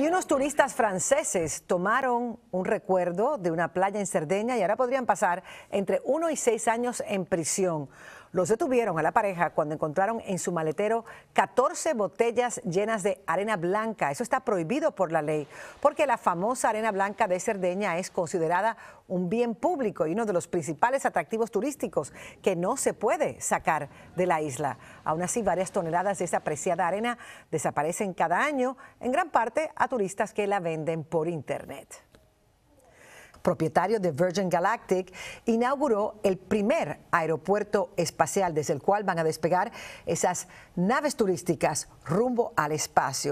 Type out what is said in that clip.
Y unos turistas franceses tomaron un recuerdo de una playa en Cerdeña y ahora podrían pasar entre uno y seis años en prisión. Los detuvieron a la pareja cuando encontraron en su maletero 14 botellas llenas de arena blanca. Eso está prohibido por la ley, porque la famosa arena blanca de Cerdeña es considerada un bien público y uno de los principales atractivos turísticos que no se puede sacar de la isla. Aún así, varias toneladas de esa apreciada arena desaparecen cada año, en gran parte a turistas que la venden por Internet propietario de Virgin Galactic, inauguró el primer aeropuerto espacial desde el cual van a despegar esas naves turísticas rumbo al espacio.